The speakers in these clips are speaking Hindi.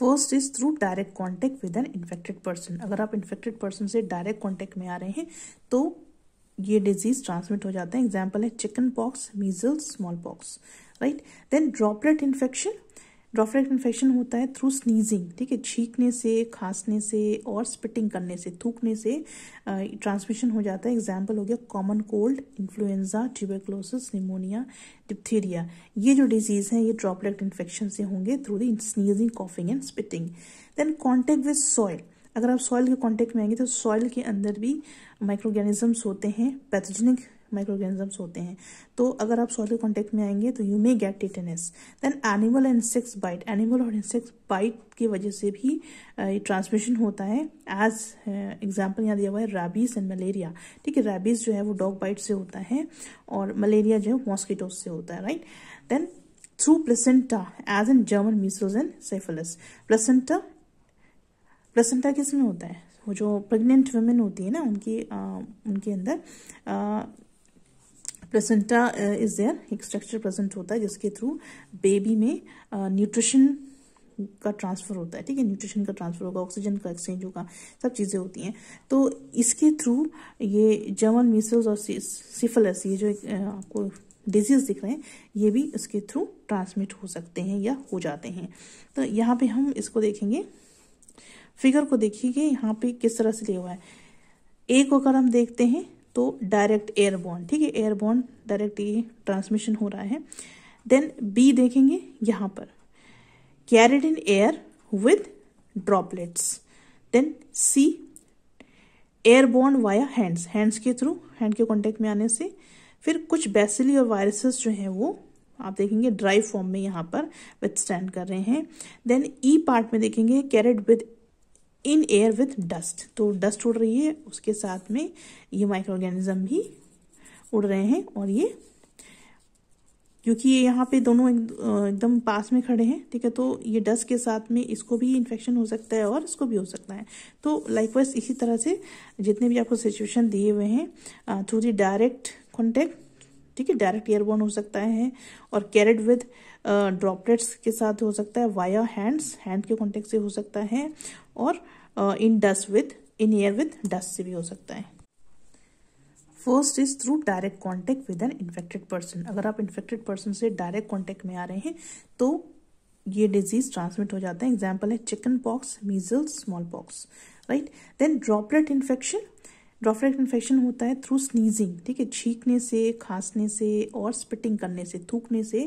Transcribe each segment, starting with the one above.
First is through direct contact with an infected person अगर आप इन्फेक्टेड पर्सन से डायरेक्ट कॉन्टेक्ट में आ रहे हैं तो ये डिजीज ट्रांसमिट हो जाते हैं एग्जाम्पल है chicken pox measles small pox right then droplet infection droplet infection होता है थ्रू स्नीजिंग ठीक है छींकने से खांसने से और स्पिटिंग करने से थूकने से ट्रांसमिशन हो जाता है एग्जाम्पल हो गया common cold influenza tuberculosis pneumonia diphtheria ये जो डिजीज है ये ड्रॉपलेट इन्फेक्शन से होंगे through the sneezing coughing and spitting then contact with soil अगर आप सॉइल के कॉन्टेक्ट में आएंगे तो सॉइल के अंदर भी माइक्रोगेनिजम्स होते हैं पैथोजेनिक माइक्रो ऑर्गेनिजम्स होते हैं तो अगर आप सॉलिड कॉन्टेक्ट में आएंगे तो you may get tetanus then animal and insects bite animal और इंसेक्ट्स बाइट की वजह से भी ट्रांसमिशन होता है एज एग्जाम्पल यहाँ दिया हुआ है रैबीज एंड मलेरिया ठीक है रैबीज जो है वो डॉग बाइट से होता है और मलेरिया जो है मॉस्किटोज से होता है right then through placenta as an German measles and syphilis placenta placenta किस में होता है वो जो प्रेग्नेंट वुमेन होती है ना उनकी आ, उनके अंदर प्लेसेंटा इज देयर एक स्ट्रक्चर प्रेजेंट होता है जिसके थ्रू बेबी में न्यूट्रिशन uh, का ट्रांसफ़र होता है ठीक है न्यूट्रिशन का ट्रांसफ़र होगा ऑक्सीजन का एक्सचेंज होगा सब चीज़ें होती हैं तो इसके थ्रू ये जर्मन मिसल्स और सिफलस ये जो एक, uh, आपको डिजीज़ दिख रहे हैं ये भी इसके थ्रू ट्रांसमिट हो सकते हैं या हो जाते हैं तो यहाँ पे हम इसको देखेंगे फिगर को देखिए यहाँ पे किस तरह से लिया हुआ है एक अगर हम देखते हैं तो डायरेक्ट एयर बॉन्ड ठीक है एयर बॉन्ड डायरेक्ट ये ट्रांसमिशन हो रहा है देन बी देखेंगे यहां पर carried in air with droplets then C airborne via hands hands के थ्रू हैंड के कॉन्टेक्ट में आने से फिर कुछ बेसिली और वायरसेस जो हैं वो आप देखेंगे ड्राई फॉर्म में यहाँ पर विथ स्टैंड कर रहे हैं देन ई पार्ट में देखेंगे carried with in air with dust तो डस्ट उड़ रही है उसके साथ में ये माइक्रो ऑर्गेनिज्म भी उड़ रहे हैं और ये क्योंकि ये यहाँ पे दोनों एकदम पास में खड़े हैं ठीक है तो ये डस्ट के साथ में इसको भी इन्फेक्शन हो सकता है और इसको भी हो सकता है तो लाइकवाइज इसी तरह से जितने भी आपको सिचुएशन दिए हुए हैं थ्रू दी डायरेक्ट कॉन्टेक्ट ठीक है डायरेक्ट एयरबोर्न हो सकता है और कैरेट विद ड्रॉपलेट्स के साथ हो सकता है वाया हैंड्स हैंड के कॉन्टेक्ट से हो सकता है और in dust with in air with dust से भी हो सकता है first is through direct contact with an infected person अगर आप इन्फेक्टेड पर्सन से डायरेक्ट कॉन्टेक्ट में आ रहे हैं तो ये डिजीज ट्रांसमिट हो जाता है एग्जाम्पल है chicken pox measles small pox right then droplet infection droplet infection होता है थ्रू स्नीजिंग ठीक है छींकने से खांसने से और स्पिटिंग करने से थूकने से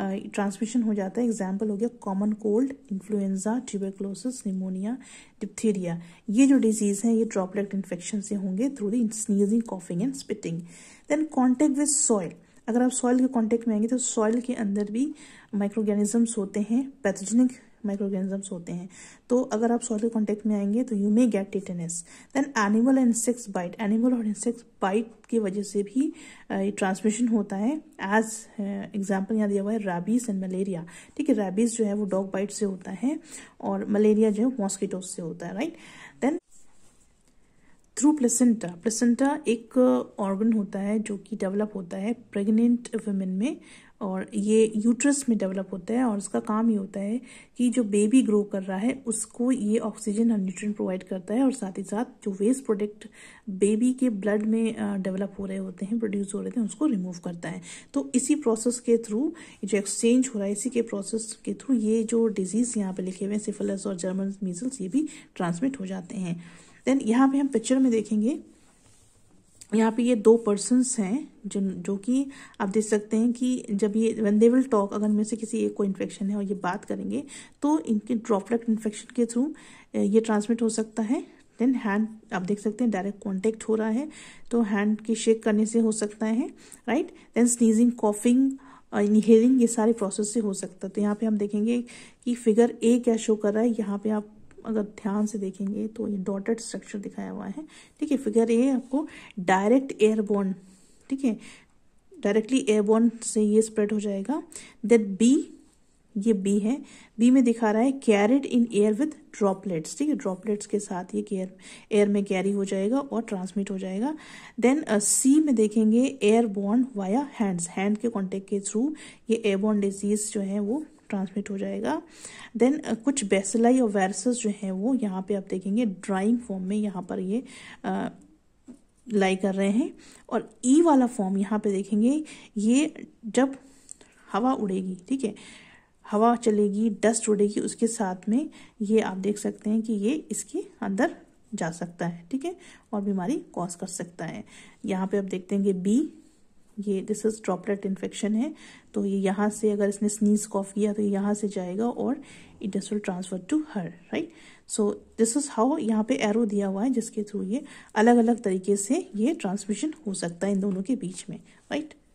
ट्रांसमिशन हो जाता है एग्जाम्पल हो गया common cold influenza tuberculosis pneumonia diphtheria ये जो डिजीज है ये ड्रॉपलेट इन्फेक्शन से होंगे through the sneezing coughing and spitting then contact with soil अगर आप सॉइल के कॉन्टेक्ट में आएंगे तो सॉइल के अंदर भी माइक्रोगेनिजम्स होते हैं पैथोजेनिक माइक्रो ऑर्गेनिजम्स होते हैं तो अगर आप सॉइल के कॉन्टेक्ट में आएंगे तो you may get tetanus then animal and insects bite animal और इंसेक्ट्स बाइट की वजह से भी ये ट्रांसमिशन होता है एज एग्जाम्पल यहाँ दिया हुआ है रैबीज एंड मलेरिया ठीक है रैबीज जो है वो डॉग बाइट से होता है और मलेरिया जो है मॉस्किटोज से होता है right then through placenta placenta एक ऑर्गन होता है जो कि डेवलप होता है प्रेग्नेंट वुमेन में और ये यूट्रस में डेवलप होता है और उसका काम ये होता है कि जो बेबी ग्रो कर रहा है उसको ये ऑक्सीजन और न्यूट्रिय प्रोवाइड करता है और साथ ही साथ जो वेस्ट प्रोडक्ट बेबी के ब्लड में डेवलप हो रहे होते हैं प्रोड्यूस हो रहे थे हैं उसको रिमूव करता है तो इसी प्रोसेस के थ्रू जो एक्सचेंज हो रहा है इसी के प्रोसेस के थ्रू ये जो डिजीज़ यहाँ पर लिखे हुए हैं सिफिलस और जर्मन मीजल्स ये भी ट्रांसमिट हो जाते हैं देन यहाँ पर हम पिक्चर में देखेंगे यहाँ पे ये दो पर्सनस हैं जो जो कि आप देख सकते हैं कि जब ये वन दे विल टॉक अगर में से किसी एक को इन्फेक्शन है और ये बात करेंगे तो इनके ड्रॉपलेट इन्फेक्शन के थ्रू ये ट्रांसमिट हो सकता है देन हैंड आप देख सकते हैं डायरेक्ट कॉन्टेक्ट हो रहा है तो हैंड के शेक करने से हो सकता है right then sneezing coughing inhaling ये सारे प्रोसेस से हो सकता है तो यहाँ पे हम देखेंगे कि फिगर ए क्या शो कर रहा है यहाँ पे आप अगर ध्यान से देखेंगे तो ये डॉटेड स्ट्रक्चर दिखाया हुआ है ठीक है फिगर ए आपको डायरेक्ट एयरबोन ठीक है डायरेक्टली एयरबोन से ये स्प्रेड हो जाएगा देन बी ये बी है बी में दिखा रहा है carried in air with droplets ठीक है ड्रॉपलेट्स के साथ ये एयर एयर में कैरी हो जाएगा और ट्रांसमिट हो जाएगा देन सी uh, में देखेंगे एयरबोन वाया हैंड्स हैंड के कॉन्टेक्ट के थ्रू ये एयरबोन डिजीज जो है वो ट्रांसमिट हो जाएगा देन कुछ बेसिलाई और वायरसेस जो हैं वो यहाँ पे आप देखेंगे ड्राइंग फॉर्म में यहाँ पर ये लाई कर रहे हैं और ई e वाला फॉर्म यहाँ पे देखेंगे ये जब हवा उड़ेगी ठीक है हवा चलेगी डस्ट उड़ेगी उसके साथ में ये आप देख सकते हैं कि ये इसके अंदर जा सकता है ठीक है और बीमारी कॉज कर सकता है यहाँ पे आप देखते हैं कि बी ये दिस इज ड्रॉपलेट इन्फेक्शन है तो ये यहाँ से अगर इसने स्नीज कॉफ किया तो ये यहाँ से जाएगा और it does will transfer to her right so this is how यहाँ पे एरो दिया हुआ है जिसके थ्रू ये अलग अलग तरीके से ये ट्रांसमिशन हो सकता है इन दोनों के बीच में राइट right?